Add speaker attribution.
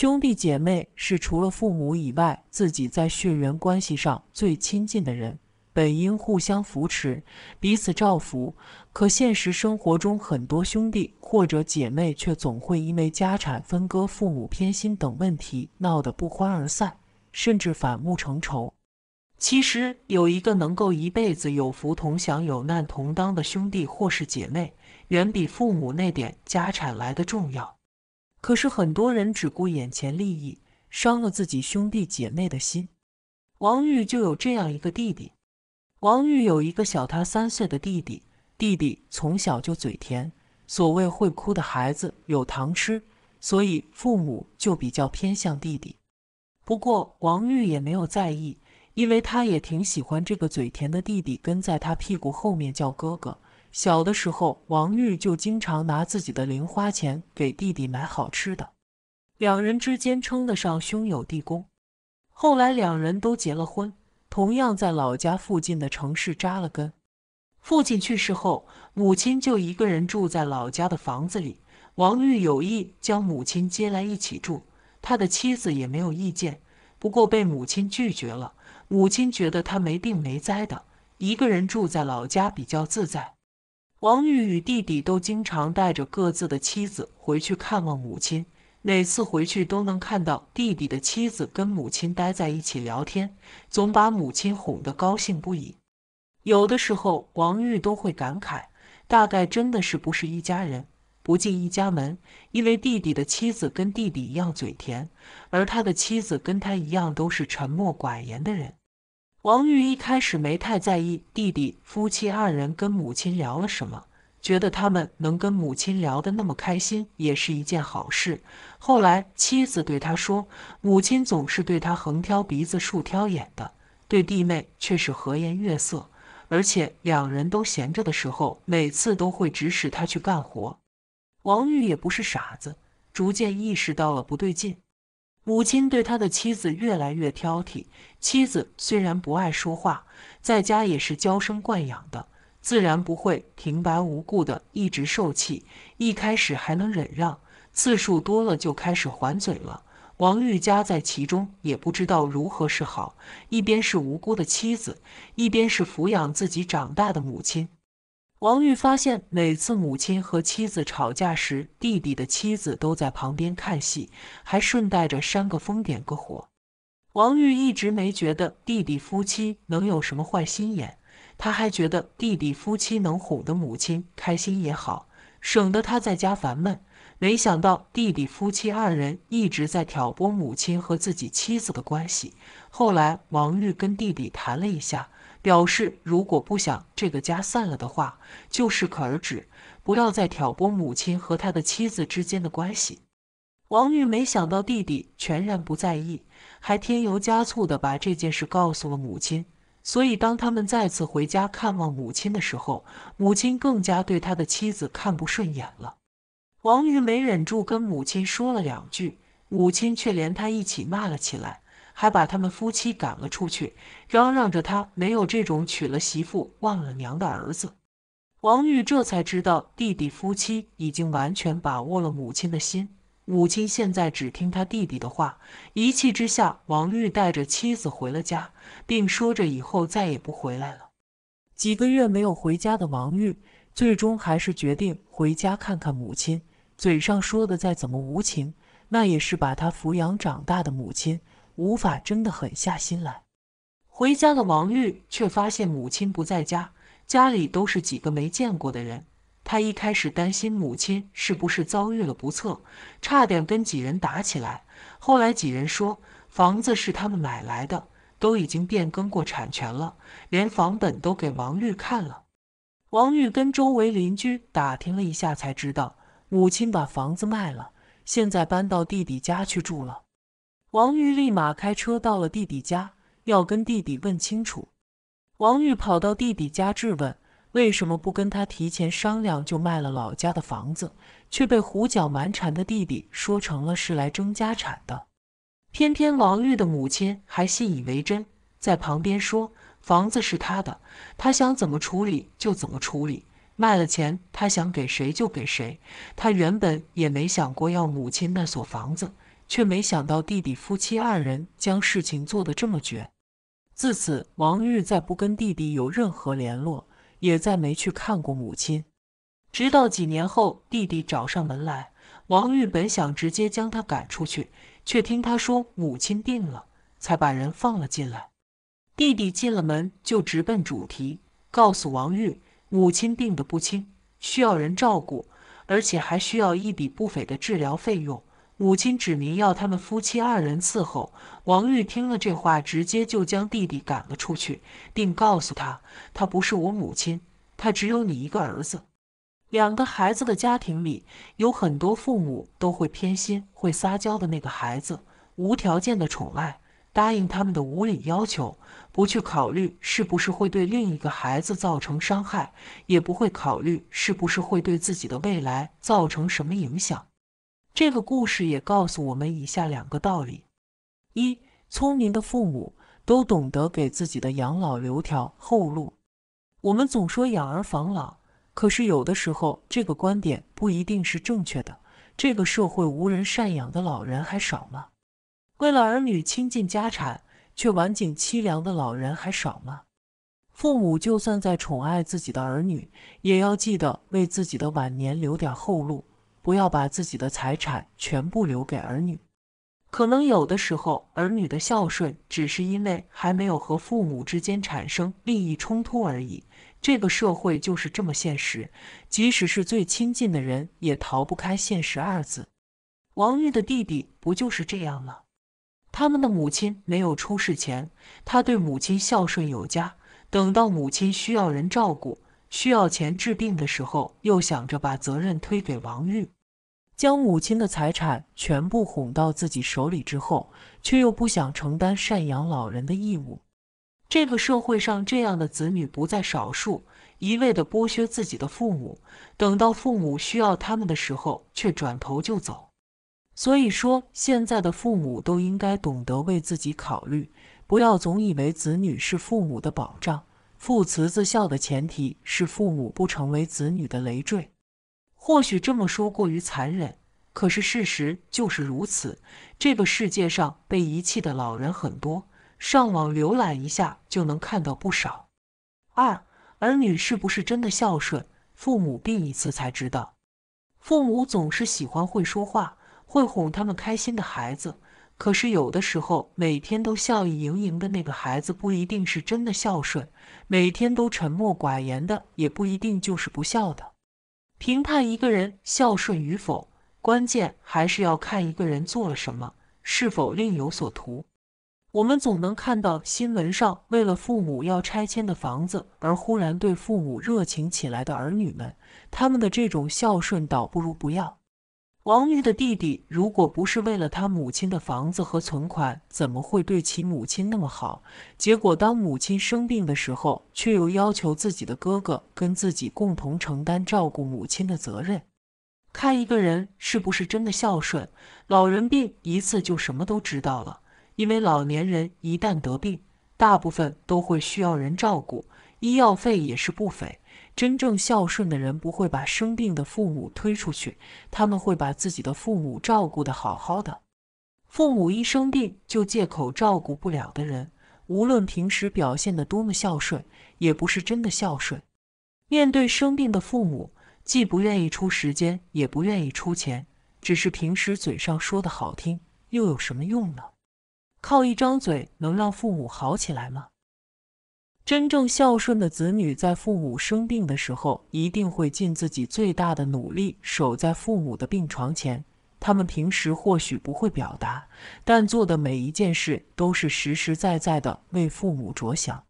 Speaker 1: 兄弟姐妹是除了父母以外，自己在血缘关系上最亲近的人，本应互相扶持，彼此照拂。可现实生活中，很多兄弟或者姐妹却总会因为家产分割、父母偏心等问题，闹得不欢而散，甚至反目成仇。其实，有一个能够一辈子有福同享、有难同当的兄弟或是姐妹，远比父母那点家产来的重要。可是很多人只顾眼前利益，伤了自己兄弟姐妹的心。王玉就有这样一个弟弟。王玉有一个小他三岁的弟弟，弟弟从小就嘴甜，所谓会哭的孩子有糖吃，所以父母就比较偏向弟弟。不过王玉也没有在意，因为他也挺喜欢这个嘴甜的弟弟，跟在他屁股后面叫哥哥。小的时候，王玉就经常拿自己的零花钱给弟弟买好吃的，两人之间称得上兄友弟恭。后来，两人都结了婚，同样在老家附近的城市扎了根。父亲去世后，母亲就一个人住在老家的房子里。王玉有意将母亲接来一起住，他的妻子也没有意见，不过被母亲拒绝了。母亲觉得他没病没灾的，一个人住在老家比较自在。王玉与弟弟都经常带着各自的妻子回去看望母亲，每次回去都能看到弟弟的妻子跟母亲待在一起聊天，总把母亲哄得高兴不已。有的时候，王玉都会感慨，大概真的是不是一家人，不进一家门，因为弟弟的妻子跟弟弟一样嘴甜，而他的妻子跟他一样都是沉默寡言的人。王玉一开始没太在意弟弟夫妻二人跟母亲聊了什么，觉得他们能跟母亲聊得那么开心也是一件好事。后来妻子对他说：“母亲总是对他横挑鼻子竖挑眼的，对弟妹却是和颜悦色，而且两人都闲着的时候，每次都会指使他去干活。”王玉也不是傻子，逐渐意识到了不对劲。母亲对他的妻子越来越挑剔，妻子虽然不爱说话，在家也是娇生惯养的，自然不会平白无故的一直受气。一开始还能忍让，次数多了就开始还嘴了。王玉家在其中也不知道如何是好，一边是无辜的妻子，一边是抚养自己长大的母亲。王玉发现，每次母亲和妻子吵架时，弟弟的妻子都在旁边看戏，还顺带着扇个风、点个火。王玉一直没觉得弟弟夫妻能有什么坏心眼，他还觉得弟弟夫妻能哄得母亲开心也好，省得他在家烦闷。没想到弟弟夫妻二人一直在挑拨母亲和自己妻子的关系。后来，王玉跟弟弟谈了一下。表示，如果不想这个家散了的话，就适可而止，不要再挑拨母亲和他的妻子之间的关系。王玉没想到弟弟全然不在意，还添油加醋的把这件事告诉了母亲。所以，当他们再次回家看望母亲的时候，母亲更加对他的妻子看不顺眼了。王玉没忍住跟母亲说了两句，母亲却连他一起骂了起来。还把他们夫妻赶了出去，嚷嚷着他没有这种娶了媳妇忘了娘的儿子。王玉这才知道弟弟夫妻已经完全把握了母亲的心，母亲现在只听他弟弟的话。一气之下，王玉带着妻子回了家，并说着以后再也不回来了。几个月没有回家的王玉，最终还是决定回家看看母亲。嘴上说的再怎么无情，那也是把他抚养长大的母亲。无法真的狠下心来，回家的王玉却发现母亲不在家，家里都是几个没见过的人。他一开始担心母亲是不是遭遇了不测，差点跟几人打起来。后来几人说房子是他们买来的，都已经变更过产权了，连房本都给王玉看了。王玉跟周围邻居打听了一下，才知道母亲把房子卖了，现在搬到弟弟家去住了。王玉立马开车到了弟弟家，要跟弟弟问清楚。王玉跑到弟弟家质问：“为什么不跟他提前商量就卖了老家的房子？”却被胡搅蛮缠的弟弟说成了是来争家产的。偏偏王玉的母亲还信以为真，在旁边说：“房子是他的，他想怎么处理就怎么处理，卖了钱他想给谁就给谁。他原本也没想过要母亲那所房子。”却没想到弟弟夫妻二人将事情做得这么绝。自此，王玉再不跟弟弟有任何联络，也再没去看过母亲。直到几年后，弟弟找上门来，王玉本想直接将他赶出去，却听他说母亲病了，才把人放了进来。弟弟进了门就直奔主题，告诉王玉母亲病得不轻，需要人照顾，而且还需要一笔不菲的治疗费用。母亲指明要他们夫妻二人伺候。王玉听了这话，直接就将弟弟赶了出去，并告诉他：“他不是我母亲，他只有你一个儿子。”两个孩子的家庭里，有很多父母都会偏心，会撒娇的那个孩子，无条件的宠爱，答应他们的无理要求，不去考虑是不是会对另一个孩子造成伤害，也不会考虑是不是会对自己的未来造成什么影响。这个故事也告诉我们以下两个道理：一，聪明的父母都懂得给自己的养老留条后路。我们总说养儿防老，可是有的时候这个观点不一定是正确的。这个社会无人赡养的老人还少吗？为了儿女倾尽家产却晚景凄凉的老人还少吗？父母就算在宠爱自己的儿女，也要记得为自己的晚年留点后路。不要把自己的财产全部留给儿女，可能有的时候儿女的孝顺只是因为还没有和父母之间产生利益冲突而已。这个社会就是这么现实，即使是最亲近的人也逃不开“现实”二字。王玉的弟弟不就是这样吗？他们的母亲没有出事前，他对母亲孝顺有加；等到母亲需要人照顾、需要钱治病的时候，又想着把责任推给王玉。将母亲的财产全部哄到自己手里之后，却又不想承担赡养老人的义务。这个社会上这样的子女不在少数，一味地剥削自己的父母，等到父母需要他们的时候，却转头就走。所以说，现在的父母都应该懂得为自己考虑，不要总以为子女是父母的保障。父慈子孝的前提是父母不成为子女的累赘。或许这么说过于残忍，可是事实就是如此。这个世界上被遗弃的老人很多，上网浏览一下就能看到不少。二儿女是不是真的孝顺，父母病一次才知道。父母总是喜欢会说话、会哄他们开心的孩子，可是有的时候每天都笑意盈盈的那个孩子不一定是真的孝顺，每天都沉默寡言的也不一定就是不孝的。评判一个人孝顺与否，关键还是要看一个人做了什么，是否另有所图。我们总能看到新闻上，为了父母要拆迁的房子而忽然对父母热情起来的儿女们，他们的这种孝顺，倒不如不要。王玉的弟弟，如果不是为了他母亲的房子和存款，怎么会对其母亲那么好？结果当母亲生病的时候，却又要求自己的哥哥跟自己共同承担照顾母亲的责任。看一个人是不是真的孝顺，老人病一次就什么都知道了，因为老年人一旦得病，大部分都会需要人照顾，医药费也是不菲。真正孝顺的人不会把生病的父母推出去，他们会把自己的父母照顾得好好的。父母一生病就借口照顾不了的人，无论平时表现得多么孝顺，也不是真的孝顺。面对生病的父母，既不愿意出时间，也不愿意出钱，只是平时嘴上说的好听，又有什么用呢？靠一张嘴能让父母好起来吗？真正孝顺的子女，在父母生病的时候，一定会尽自己最大的努力，守在父母的病床前。他们平时或许不会表达，但做的每一件事，都是实实在在的为父母着想。